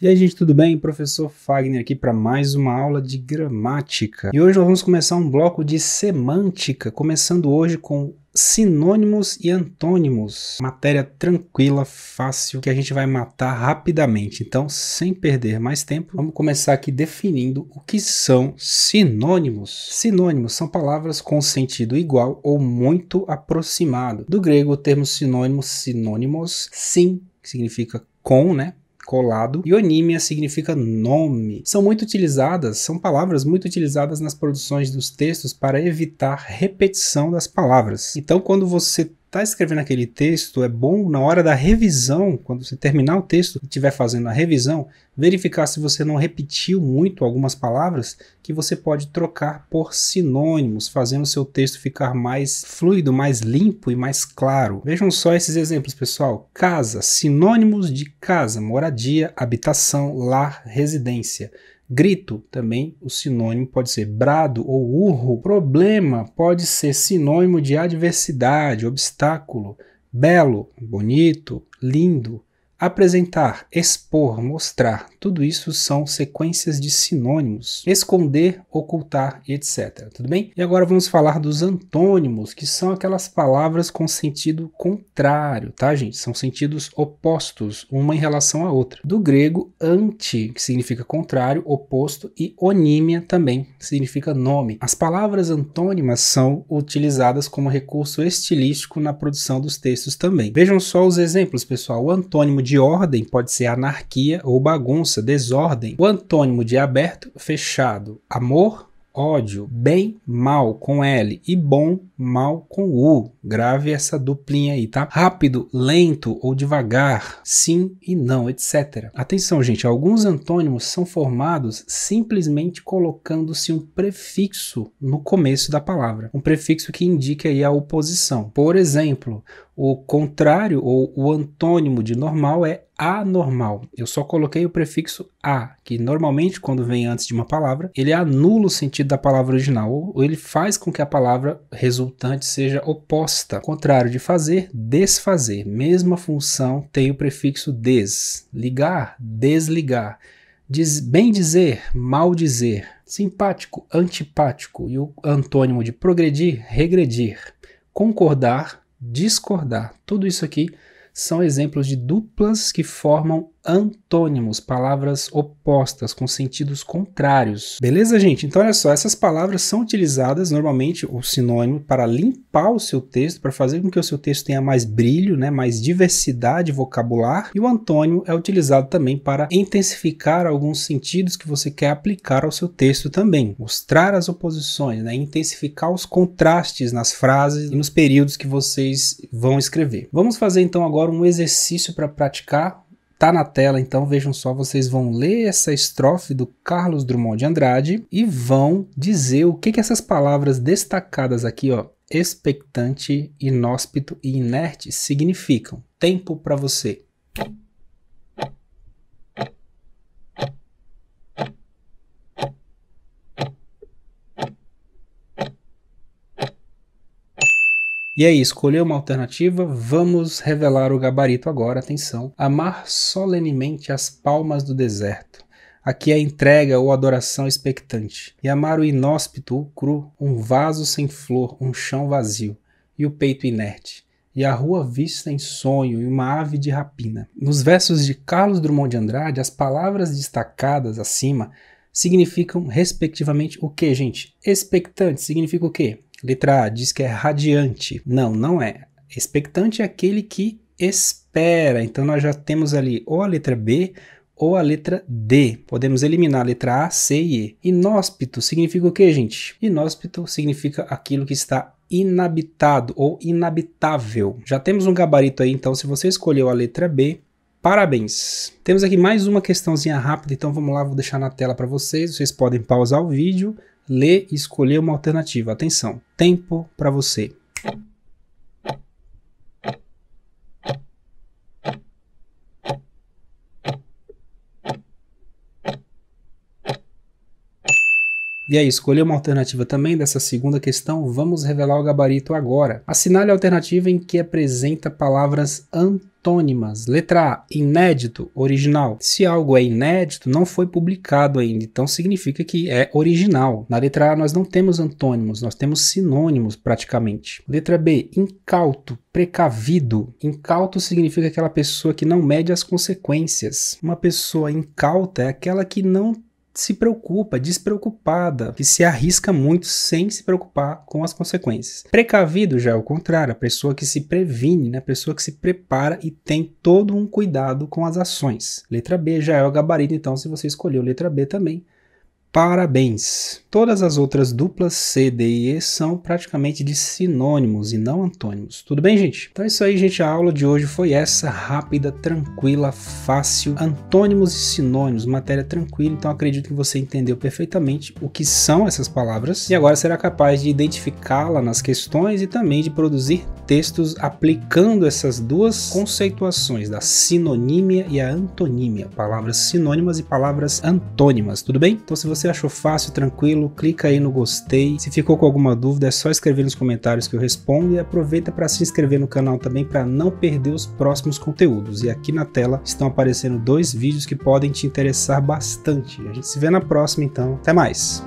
E aí, gente, tudo bem? Professor Fagner aqui para mais uma aula de gramática. E hoje nós vamos começar um bloco de semântica, começando hoje com sinônimos e antônimos. Matéria tranquila, fácil, que a gente vai matar rapidamente. Então, sem perder mais tempo, vamos começar aqui definindo o que são sinônimos. Sinônimos são palavras com sentido igual ou muito aproximado. Do grego, o termo sinônimo, sinônimos, sim, que significa com, né? colado e onímia significa nome. São muito utilizadas, são palavras muito utilizadas nas produções dos textos para evitar repetição das palavras. Então, quando você está escrevendo aquele texto, é bom na hora da revisão, quando você terminar o texto e estiver fazendo a revisão, verificar se você não repetiu muito algumas palavras que você pode trocar por sinônimos, fazendo o seu texto ficar mais fluido, mais limpo e mais claro. Vejam só esses exemplos, pessoal. Casa, sinônimos de casa, moradia, habitação, lar, residência. Grito também o sinônimo pode ser brado ou urro. Problema pode ser sinônimo de adversidade, obstáculo. Belo, bonito, lindo. Apresentar, expor, mostrar, tudo isso são sequências de sinônimos. Esconder, ocultar, etc. Tudo bem? E agora vamos falar dos antônimos, que são aquelas palavras com sentido contrário, tá, gente? São sentidos opostos, uma em relação à outra. Do grego anti, que significa contrário, oposto, e onímia também, que significa nome. As palavras antônimas são utilizadas como recurso estilístico na produção dos textos também. Vejam só os exemplos, pessoal. O antônimo de ordem pode ser anarquia ou bagunça, desordem. O antônimo de aberto, fechado. Amor, ódio. Bem, mal com L. E bom, mal com U. Grave essa duplinha aí, tá? Rápido, lento ou devagar. Sim e não, etc. Atenção, gente. Alguns antônimos são formados simplesmente colocando-se um prefixo no começo da palavra. Um prefixo que indique aí a oposição. Por exemplo, o contrário ou o antônimo de normal é anormal. Eu só coloquei o prefixo a, que normalmente quando vem antes de uma palavra, ele anula o sentido da palavra original, ou ele faz com que a palavra resultante seja oposta. O contrário de fazer, desfazer. Mesma função tem o prefixo des. Ligar, desligar. Diz, bem dizer, mal dizer. Simpático, antipático. E o antônimo de progredir, regredir. Concordar, discordar. Tudo isso aqui são exemplos de duplas que formam antônimos, palavras opostas, com sentidos contrários. Beleza, gente? Então, olha só, essas palavras são utilizadas normalmente, o sinônimo, para limpar o seu texto, para fazer com que o seu texto tenha mais brilho, né, mais diversidade vocabular, e o antônimo é utilizado também para intensificar alguns sentidos que você quer aplicar ao seu texto também, mostrar as oposições, né, intensificar os contrastes nas frases e nos períodos que vocês vão escrever. Vamos fazer então agora um exercício para praticar tá na tela, então vejam só, vocês vão ler essa estrofe do Carlos Drummond de Andrade e vão dizer o que, que essas palavras destacadas aqui, ó, expectante, inóspito e inerte significam. Tempo para você. E aí, escolheu uma alternativa? Vamos revelar o gabarito agora, atenção. Amar solenemente as palmas do deserto. Aqui é entrega ou adoração expectante. E amar o inóspito, o cru, um vaso sem flor, um chão vazio, e o peito inerte e a rua vista em sonho e uma ave de rapina. Nos versos de Carlos Drummond de Andrade, as palavras destacadas acima significam respectivamente o que, gente? Expectante significa o quê? Letra A diz que é radiante. Não, não é. Expectante é aquele que espera. Então nós já temos ali ou a letra B ou a letra D. Podemos eliminar a letra A, C e E. Inóspito significa o que, gente? Inóspito significa aquilo que está inabitado ou inabitável. Já temos um gabarito aí, então se você escolheu a letra B, Parabéns! Temos aqui mais uma questãozinha rápida, então vamos lá, vou deixar na tela para vocês. Vocês podem pausar o vídeo, ler e escolher uma alternativa. Atenção, tempo para você. E aí, escolheu uma alternativa também dessa segunda questão, vamos revelar o gabarito agora. Assinale a alternativa em que apresenta palavras antônimas. Letra A, inédito, original. Se algo é inédito, não foi publicado ainda, então significa que é original. Na letra A, nós não temos antônimos, nós temos sinônimos praticamente. Letra B, incauto, precavido. Incauto significa aquela pessoa que não mede as consequências. Uma pessoa incauta é aquela que não se preocupa, despreocupada, que se arrisca muito sem se preocupar com as consequências. Precavido já é o contrário, a pessoa que se previne, né? a pessoa que se prepara e tem todo um cuidado com as ações. Letra B já é o gabarito, então se você escolheu letra B também, Parabéns! Todas as outras duplas C, D e E são praticamente de sinônimos e não antônimos. Tudo bem, gente? Então é isso aí, gente. A aula de hoje foi essa, rápida, tranquila, fácil. Antônimos e sinônimos, matéria tranquila. Então acredito que você entendeu perfeitamente o que são essas palavras e agora será capaz de identificá-la nas questões e também de produzir textos aplicando essas duas conceituações, da sinonímia e a antonímia, palavras sinônimas e palavras antônimas. Tudo bem? Então se você achou fácil, tranquilo, clica aí no gostei. Se ficou com alguma dúvida, é só escrever nos comentários que eu respondo e aproveita para se inscrever no canal também para não perder os próximos conteúdos. E aqui na tela estão aparecendo dois vídeos que podem te interessar bastante. A gente se vê na próxima então. Até mais.